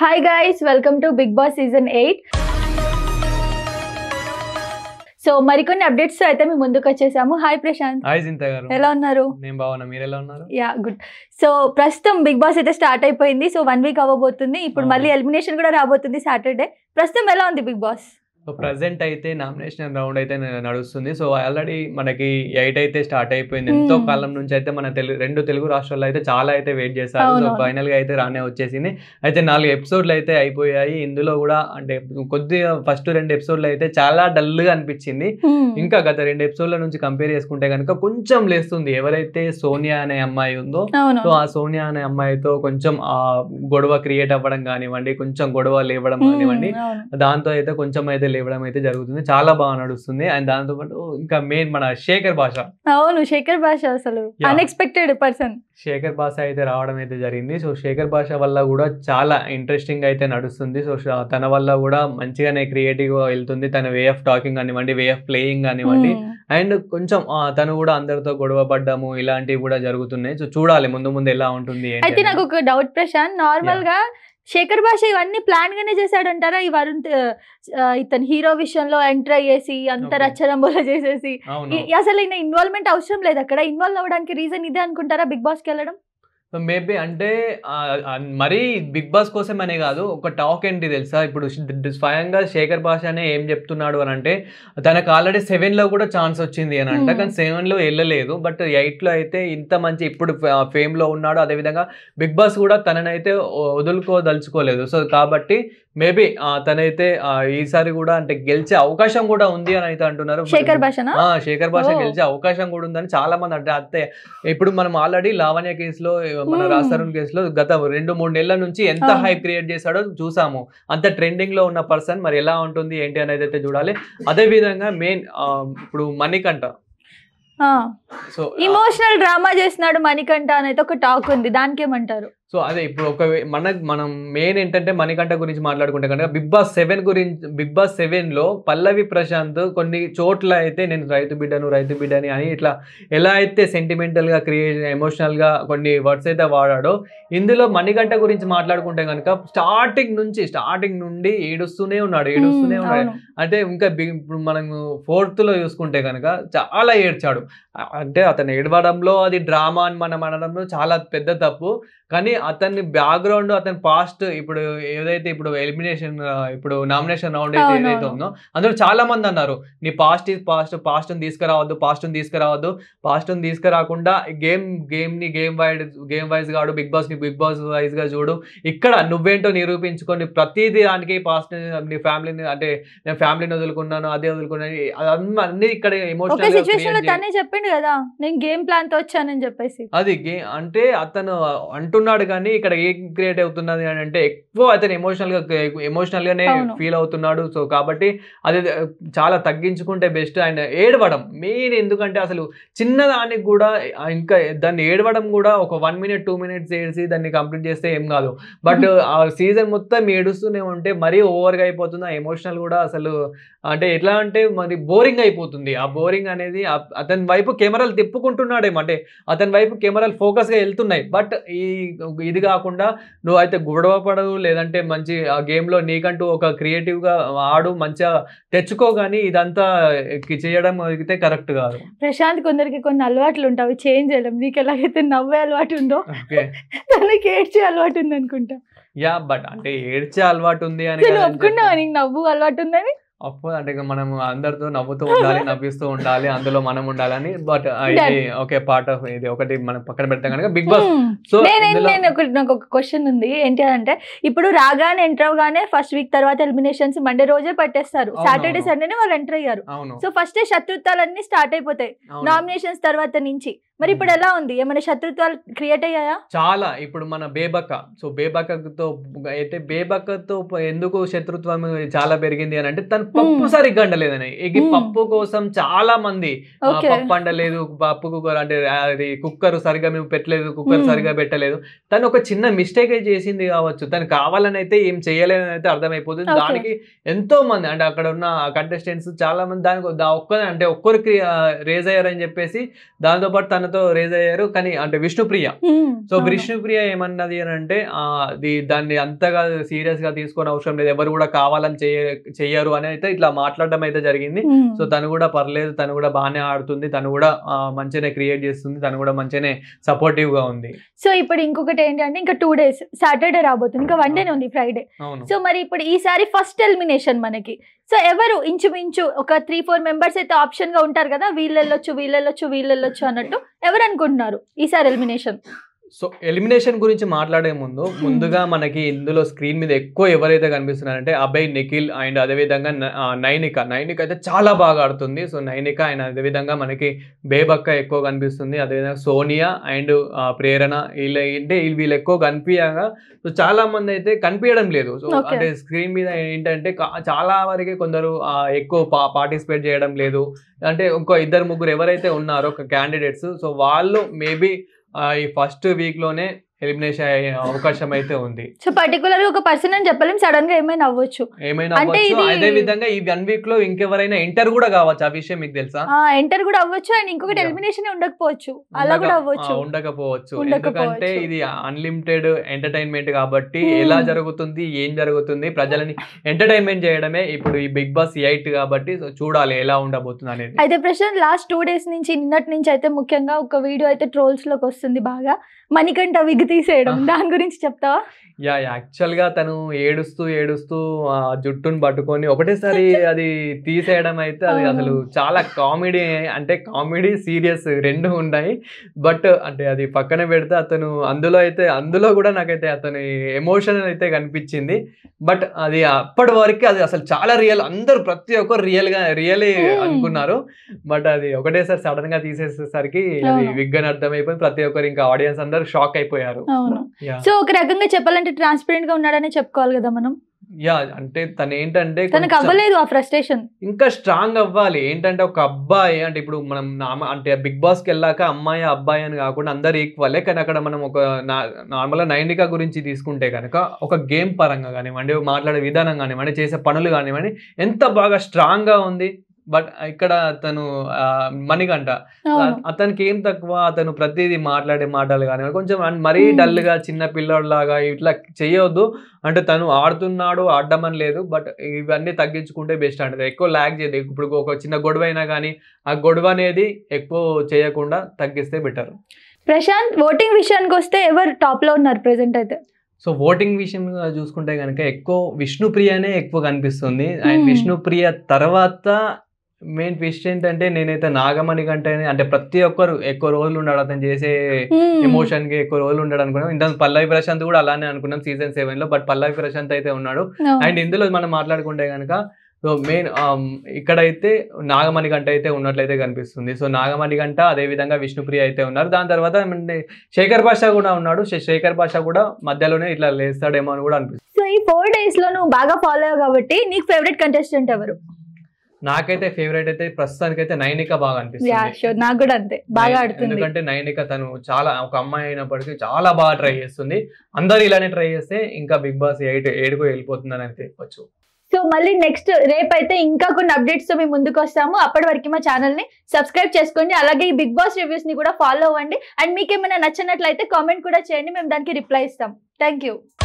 Hi guys welcome to Bigg Boss season eight so మరికొన్ని updates అయితే మేము ముందుకు వచ్చేసాము హాయ్ ప్రశాంత్ హాయ్ జింత గారు ఎలా ఉన్నారు నేను బాగున్నా మీరు ఎలా ఉన్నారు యా గుడ్ సో ప్రస్తుతం బిగ్ బాస్ అయితే స్టార్ట్ అయిపోయింది సో వన్ వీక్ అవ్వబోతుంది ఇప్పుడు మళ్ళీ ఎలిమినేషన్ కూడా రాబోతుంది సాటర్డే ప్రస్తుతం ఎలా ఉంది బిగ్ బాస్ సో ప్రజెంట్ అయితే నామినేషన్ రౌండ్ అయితే నడుస్తుంది సో ఆల్రెడీ మనకి ఎయిట్ అయితే స్టార్ట్ అయిపోయింది ఎంతో కాలం నుంచి అయితే మన తెలుగు రెండు తెలుగు రాష్ట్రాల్లో అయితే చాలా అయితే వెయిట్ చేశారు సో ఫైనల్ గా అయితే రానే వచ్చేసింది అయితే నాలుగు ఎపిసోడ్లు అయితే అయిపోయాయి ఇందులో కూడా అంటే కొద్దిగా ఫస్ట్ రెండు ఎపిసోడ్లు అయితే చాలా డల్ గా అనిపించింది ఇంకా గత రెండు ఎపిసోడ్ల నుంచి కంపేర్ చేసుకుంటే కనుక కొంచెం లేస్తుంది ఎవరైతే సోనియా అనే అమ్మాయి ఉందో సో ఆ సోనియా అనే అమ్మాయితో కొంచెం ఆ గొడవ క్రియేట్ అవ్వడం కానివ్వండి కొంచెం గొడవ లేవడం కానివ్వండి దాంతో అయితే కొంచెం అయితే ఛానల్ ఇవ్వడం అయితే జరుగుతుంది చాలా బాగా నడుస్తుంది అండ్ దాంతో పాటు ఇంకా మెయిన్ మన శేఖర్ భాష అవును శేఖర్ భాష అసలు అన్ఎక్స్పెక్టెడ్ పర్సన్ శేఖర్ భాష అయితే రావడం అయితే జరిగింది సో శేఖర్ భాష వల్ల కూడా చాలా ఇంట్రెస్టింగ్ అయితే నడుస్తుంది సో తన వల్ల కూడా మంచిగానే క్రియేటివ్ గా వెళ్తుంది తన వే ఆఫ్ టాకింగ్ కానివ్వండి వే ఆఫ్ ప్లేయింగ్ కానివ్వండి hmm. అండ్ కొంచెం తను కూడా అందరితో గొడవ పడ్డము ఇలాంటివి కూడా జరుగుతున్నాయి సో చూడాలి ముందు ముందు ఎలా ఉంటుంది అయితే నాకు ఒక డౌట్ ప్రశాంత్ నార్మల్ గా శేఖర్ భాష ఇవన్నీ ప్లాన్ గానే చేశాడంటారా ఈ వరుణ్ ఇతను హీరో విషయంలో ఎంటర్ అయ్యేసి అంత రచ్చరంబోల చేసేసి అసలు ఇన్వాల్వ్మెంట్ అవసరం లేదు అక్కడ ఇన్వాల్వ్ అవ్వడానికి రీజన్ ఇదే అనుకుంటారా బిగ్ బాస్ కి వెళ్ళడం సో మేబీ అంటే మరీ బిగ్ బాస్ కోసం అనే కాదు ఒక టాక్ ఏంటి తెలుసా ఇప్పుడు స్వయంగా శేఖర్ భాషనే ఏం చెప్తున్నాడు అని అంటే తనకు ఆల్రెడీ సెవెన్లో కూడా ఛాన్స్ వచ్చింది అని అంట hmm. కానీ సెవెన్లో వెళ్ళలేదు బట్ ఎయిట్లో అయితే ఇంత మంచి ఇప్పుడు ఫేమ్లో ఉన్నాడు అదేవిధంగా బిగ్ బాస్ కూడా తననైతే వదులుకోదలుచుకోలేదు సో కాబట్టి మేబీ తనైతే ఈసారి కూడా అంటే గెలిచే అవకాశం కూడా ఉంది అని అయితే అంటున్నారు శేఖర్ భాష శేఖర్ భాష గెలిచే అవకాశం కూడా ఉందని చాలా మంది అంటే అంతే ఇప్పుడు మనం ఆల్రెడీ లావణ్య కేసులో మన రాస్తారుణ్ కేసులో గత రెండు మూడు నెలల నుంచి ఎంత హైప్ క్రియేట్ చేశాడో చూసాము అంత ట్రెండింగ్ లో ఉన్న పర్సన్ మరి ఎలా ఉంటుంది ఏంటి అనేది అయితే చూడాలి అదే విధంగా మెయిన్ ఇప్పుడు మణికంఠ ఇమోషనల్ డ్రామా చేసినాడు మణికంఠ అనేది ఒక టాక్ ఉంది దానికేమంటారు సో అదే ఇప్పుడు ఒక మన మనం మెయిన్ ఏంటంటే మణికంఠ గురించి మాట్లాడుకుంటే కనుక బిగ్ బాస్ సెవెన్ గురించి బిగ్ బాస్ సెవెన్లో పల్లవి ప్రశాంత్ కొన్ని చోట్ల అయితే నేను రైతు బిడ్డను రైతు బిడ్డని అని ఇట్లా ఎలా అయితే సెంటిమెంటల్గా క్రియేట్ ఎమోషనల్గా కొన్ని వర్డ్స్ అయితే వాడాడో ఇందులో మణికంఠ గురించి మాట్లాడుకుంటే కనుక స్టార్టింగ్ నుంచి స్టార్టింగ్ నుండి ఏడుస్తూనే ఉన్నాడు ఏడుస్తూనే ఉన్నాడు అంటే ఇంకా ఇప్పుడు మనం ఫోర్త్లో చూసుకుంటే కనుక చాలా ఏడ్చాడు అంటే అతను ఏడవడంలో అది డ్రామా అని మనం అనడంలో చాలా పెద్ద తప్పు కానీ అతని బ్యాక్గ్రౌండ్ అతని పాస్ట్ ఇప్పుడు ఏదైతే ఇప్పుడు ఎలిమినేషన్ ఇప్పుడు నామినేషన్ రౌండ్ అయితే ఏదైతే ఉందో అందులో చాలా మంది అన్నారు నీ పాస్ట్ ఈజ్ పాస్ట్ పాస్ట్ తీసుకురావద్దు పాస్ట్ తీసుకురావద్దు పాస్ట్ తీసుకురాకుండా గేమ్ గేమ్ ని గేమ్ వైడ్ గేమ్ వైజ్ కాడు బిగ్ బాస్ ని బిగ్ బాస్ వైజ్ గా చూడు ఇక్కడ నువ్వేంటో నిరూపించుకొని ప్రతిదీ దానికి పాస్ట్ నీ ఫ్యామిలీని అంటే నేను ఫ్యామిలీని వదులుకున్నాను అదే వదులుకున్నాను అన్ని ఇక్కడ ఎమోషనల్ చెప్పిండు కదా నేను గేమ్ ప్లాన్ తో వచ్చానని చెప్పేసి అది అంటే అతను అంటున్న అవుతున్నాడు కానీ ఇక్కడ ఏం క్రియేట్ అవుతున్నది అని అంటే ఎక్కువ అతను ఎమోషనల్గా ఎమోషనల్గానే ఫీల్ అవుతున్నాడు సో కాబట్టి అది చాలా తగ్గించుకుంటే బెస్ట్ అండ్ ఏడవడం మెయిన్ ఎందుకంటే అసలు చిన్నదానికి కూడా ఇంకా దాన్ని ఏడవడం కూడా ఒక వన్ మినిట్ టూ మినిట్స్ ఏడ్చి దాన్ని కంప్లీట్ చేస్తే ఏం కాదు బట్ ఆ సీజన్ మొత్తం ఏడుస్తూనే ఉంటే మరీ ఓవర్గా అయిపోతుంది ఆ ఎమోషనల్ కూడా అసలు అంటే ఎట్లా అంటే మరి బోరింగ్ అయిపోతుంది ఆ బోరింగ్ అనేది అతని వైపు కెమెరాలు తిప్పుకుంటున్నాడేమో అంటే అతని వైపు కెమెరాలు ఫోకస్గా వెళ్తున్నాయి బట్ ఈ ఇది కాకుండా నువ్వు అయితే గొడవ పడవు లేదంటే మంచి ఆ గేమ్లో నీకంటూ ఒక క్రియేటివ్గా ఆడు మంచిగా తెచ్చుకో కానీ ఇదంతా చేయడం అయితే కరెక్ట్ కాదు ప్రశాంత్ కొందరికి కొన్ని అలవాట్లు ఉంటావు చేంజ్ చేయడం నీకు ఎలాగైతే నవ్వే అలవాటు ఉందో తనకి ఏడ్చే అలవాటు ఉంది అనుకుంటా యా బట్ అంటే ఏడ్చే అలవాటు ఉంది అని నీకు నవ్వు అలవాటు ఉందని అఫ్కోర్స్ అంటే మనం అందరితో నవ్వుతూ ఉండాలి నవ్విస్తూ ఉండాలి అందులో మనం ఉండాలని బట్ ఇది ఓకే పార్ట్ ఆఫ్ ఇది ఒకటి మనం పక్కన పెడతాం కనుక బిగ్ బాస్ సో నేను ఒకటి నాకు ఒక క్వశ్చన్ ఉంది ఏంటి అంటే ఇప్పుడు రాగానే ఎంటర్ అవగానే ఫస్ట్ వీక్ తర్వాత ఎలిమినేషన్స్ మండే రోజే పట్టేస్తారు సాటర్డే సండేనే వాళ్ళు ఎంటర్ అయ్యారు సో ఫస్ట్ శత్రుత్వాలన్నీ స్టార్ట్ అయిపోతాయి నామినేషన్స్ తర్వాత నుంచి మరి ఇప్పుడు ఎలా ఉంది ఏమైనా శత్రుత్వాలు క్రియేట్ అయ్యాయా చాలా ఇప్పుడు మన బేబక్క సో బేబక్కతో అయితే బేబక్కతో ఎందుకు శత్రుత్వం చాలా పెరిగింది అని అంటే తను పప్పు సరిగ్గా అండలేదని ఇది పప్పు కోసం చాలా మంది పప్పు అండలేదు పప్పు కుక్కర్ అంటే అది కుక్కర్ సరిగా మేము పెట్టలేదు కుక్కర్ సరిగా పెట్టలేదు తను ఒక చిన్న మిస్టేక్ చేసింది కావచ్చు తను కావాలని అయితే ఏం చేయలేదని అయితే అర్థమైపోతుంది దానికి ఎంతో మంది అంటే అక్కడ ఉన్న కంటెస్టెంట్స్ చాలా మంది దానికి ఒక్కరి అంటే ఒక్కరికి రేజ్ అయ్యారని చెప్పేసి దాంతోపాటు తను తనతో రేజ్ అయ్యారు కానీ అంటే విష్ణుప్రియ సో విష్ణుప్రియ ఏమన్నది అని అంటే దాన్ని అంతగా సీరియస్ గా తీసుకొని అవసరం లేదు ఎవరు కూడా కావాలని చెయ్యరు అని అయితే ఇట్లా మాట్లాడడం అయితే జరిగింది సో తను కూడా పర్లేదు తను కూడా బాగానే ఆడుతుంది తను కూడా మంచిగా క్రియేట్ చేస్తుంది తను కూడా మంచిగానే సపోర్టివ్ గా ఉంది సో ఇప్పుడు ఇంకొకటి ఏంటంటే ఇంకా టూ డేస్ సాటర్డే రాబోతుంది ఇంకా వన్ డే ఉంది ఫ్రైడే సో మరి ఇప్పుడు ఈసారి ఫస్ట్ ఎలిమినేషన్ మనకి సో ఎవరు ఇంచుమించు ఒక త్రీ ఫోర్ మెంబర్స్ అయితే ఆప్షన్ గా ఉంటారు కదా వీళ్ళెళ్ళొచ్చు వీళ్ళెళ్ళొచ్చు వీళ్ళెళ్ళొచ్చు అన్నట్టు ఎవరు అనుకుంటున్నారు ఈసారి ఎలిమినేషన్ సో ఎలిమినేషన్ గురించి మాట్లాడే ముందు ముందుగా మనకి ఇందులో స్క్రీన్ మీద ఎక్కువ ఎవరైతే కనిపిస్తున్నారంటే అభయ్ నిఖిల్ అండ్ అదేవిధంగా నైనిక నైనిక అయితే చాలా బాగా ఆడుతుంది సో నైనిక అండ్ అదేవిధంగా మనకి బేబక్క ఎక్కువ కనిపిస్తుంది అదేవిధంగా సోనియా అండ్ ప్రేరణ వీళ్ళ అంటే వీళ్ళు ఎక్కువ కనిపించగా సో చాలా మంది అయితే కనిపించడం లేదు సో అంటే స్క్రీన్ మీద ఏంటంటే చాలా వరకు కొందరు ఎక్కువ పార్టిసిపేట్ చేయడం లేదు అంటే ఇంకో ఇద్దరు ముగ్గురు ఎవరైతే ఉన్నారో క్యాండిడేట్స్ సో వాళ్ళు మేబీ ఈ ఫస్ట్ వీక్లోనే ఎలిమినేషన్ అయ్యే అవకాశం అయితే ఉంది సో పర్టికులర్ ఒక పర్సన్ అని చెప్పలేం సడన్ గా ఏమైనా అవ్వచ్చు ఏమైనా అవ్వచ్చు అదే విధంగా ఈ వన్ వీక్ లో ఇంకెవరైనా ఎంటర్ కూడా కావచ్చు ఆ విషయం మీకు తెలుసా ఎంటర్ కూడా అవ్వచ్చు అండ్ ఇంకొకటి ఎలిమినేషన్ ఉండకపోవచ్చు అలా కూడా అవ్వచ్చు ఉండకపోవచ్చు ఎందుకంటే ఇది అన్లిమిటెడ్ ఎంటర్టైన్మెంట్ కాబట్టి hmm. ఎలా జరుగుతుంది ఏం జరుగుతుంది ప్రజలని ఎంటర్టైన్మెంట్ చేయడమే ఇప్పుడు ఈ బిగ్ బాస్ ఎయిట్ కాబట్టి చూడాలి ఎలా ఉండబోతుంది అనేది అయితే ప్రశాంత్ లాస్ట్ టూ డేస్ నుంచి నిన్నటి నుంచి అయితే ముఖ్యంగా ఒక వీడియో అయితే ట్రోల్స్ లోకి వస్తుంది బాగా మణికంఠ విగ్ర జుట్టు తీసేయడం దాని గురించి చెప్తావా యా యాక్చువల్గా తను ఏడుస్తూ ఏడుస్తూ ఆ జుట్టును పట్టుకొని ఒకటేసారి అది తీసేయడం అయితే అది అసలు చాలా కామెడీ అంటే కామెడీ సీరియస్ రెండు ఉన్నాయి బట్ అంటే అది పక్కన పెడితే అతను అందులో అయితే అందులో కూడా నాకైతే అతని ఎమోషన్ అయితే కనిపించింది బట్ అది అప్పటి వరకు అది అసలు చాలా రియల్ అందరూ ప్రతి ఒక్కరు రియల్గా రియలే అనుకున్నారు బట్ అది ఒకటేసారి సడన్గా తీసేసేసరికి అది విగ్గన్ అర్థమైపోయింది ప్రతి ఒక్కరు ఇంకా ఆడియన్స్ అందరు షాక్ అయిపోయారు చెప్పారు అవును సో ఒక రకంగా చెప్పాలంటే ట్రాన్స్పరెంట్ గా ఉన్నాడనే చెప్పుకోవాలి కదా మనం యా అంటే తను ఏంటంటే తనకు అవ్వలేదు ఆ ఫ్రస్ట్రేషన్ ఇంకా స్ట్రాంగ్ అవ్వాలి ఏంటంటే ఒక అబ్బాయి అంటే ఇప్పుడు మనం నామ అంటే బిగ్ బాస్ కి వెళ్ళాక అమ్మాయి అబ్బాయి అని కాకుండా అందరు ఈక్వలే కానీ అక్కడ మనం ఒక నార్మల్ గా నైనిక గురించి తీసుకుంటే కనుక ఒక గేమ్ పరంగా కానివ్వండి మాట్లాడే విధానం కానివ్వండి చేసే పనులు కానివ్వండి ఎంత బాగా స్ట్రాంగ్ గా ఉంది బట్ ఇక్కడ అతను మణికంట అతనికి ఏం తక్కువ అతను ప్రతిదీ మాట్లాడే మాటలు కానీ కొంచెం మరీ డల్ గా చిన్న పిల్లోడ్లాగా ఇట్లా చేయొద్దు అంటే తను ఆడుతున్నాడు ఆడమని లేదు బట్ ఇవన్నీ తగ్గించుకుంటే బెస్ట్ అంటే ఎక్కువ లాగ్ చేయదు ఇప్పుడు ఒక చిన్న గొడవ అయినా కానీ ఆ గొడవ అనేది ఎక్కువ చేయకుండా తగ్గిస్తే బెటర్ ప్రశాంత్ ఓటింగ్ విషయానికి వస్తే ఎవరు టాప్ లో ఉన్నారు ప్రెసెంట్ అయితే సో ఓటింగ్ విషయం చూసుకుంటే కనుక ఎక్కువ విష్ణుప్రియనే ఎక్కువ కనిపిస్తుంది అండ్ విష్ణుప్రియ తర్వాత మెయిన్ ట్విస్ట్ ఏంటంటే నేనైతే నాగమణి కంటేనే అంటే ప్రతి ఒక్కరు ఎక్కువ రోజులు ఉండడు అతను చేసే ఎమోషన్ కి ఎక్కువ రోజులు ఉండడు అనుకున్నాం ఇంత పల్లవి ప్రశాంత్ కూడా అలానే అనుకున్నాం సీజన్ సెవెన్ లో బట్ పల్లవి ప్రశాంత్ అయితే ఉన్నాడు అండ్ ఇందులో మనం మాట్లాడుకుంటే కనుక సో మెయిన్ ఇక్కడైతే నాగమణి గంట అయితే ఉన్నట్లయితే కనిపిస్తుంది సో నాగమణి గంట అదేవిధంగా విష్ణుప్రియ అయితే ఉన్నారు దాని తర్వాత శేఖర్ భాష కూడా ఉన్నాడు శేఖర్ భాష కూడా మధ్యలోనే ఇట్లా లేస్తాడేమో అని కూడా అనిపిస్తుంది సో ఈ ఫోర్ డేస్ లో నువ్వు బాగా ఫాలో కాబట్టి నీకు ఫేవరెట్ కంటెస్టెంట్ ఎవరు నాకైతే ఫేవరెట్ అయితే ప్రస్తుతానికి అయితే నైనిక బాగా అనిపిస్తుంది నాకు కూడా అంతే బాగా ఆడుతుంది ఎందుకంటే నైనిక తను చాలా ఒక అమ్మాయి అయినప్పటికీ చాలా బాగా ట్రై చేస్తుంది అందరు ఇలానే ట్రై చేస్తే ఇంకా బిగ్ బాస్ ఎయిట్ ఏడుగు వెళ్ళిపోతుందని అని చెప్పొచ్చు సో మళ్ళీ నెక్స్ట్ రేపైతే ఇంకా కొన్ని అప్డేట్స్ తో మేము ముందుకు వస్తాము అప్పటి వరకు మా ఛానల్ ని సబ్స్క్రైబ్ చేసుకోండి అలాగే ఈ బిగ్ బాస్ రివ్యూస్ ని కూడా ఫాలో అవ్వండి అండ్ మీకు ఏమైనా నచ్చినట్లయితే కామెంట్ కూడా చేయండి మేము దానికి రిప్లై ఇస్తాం థ్యాంక్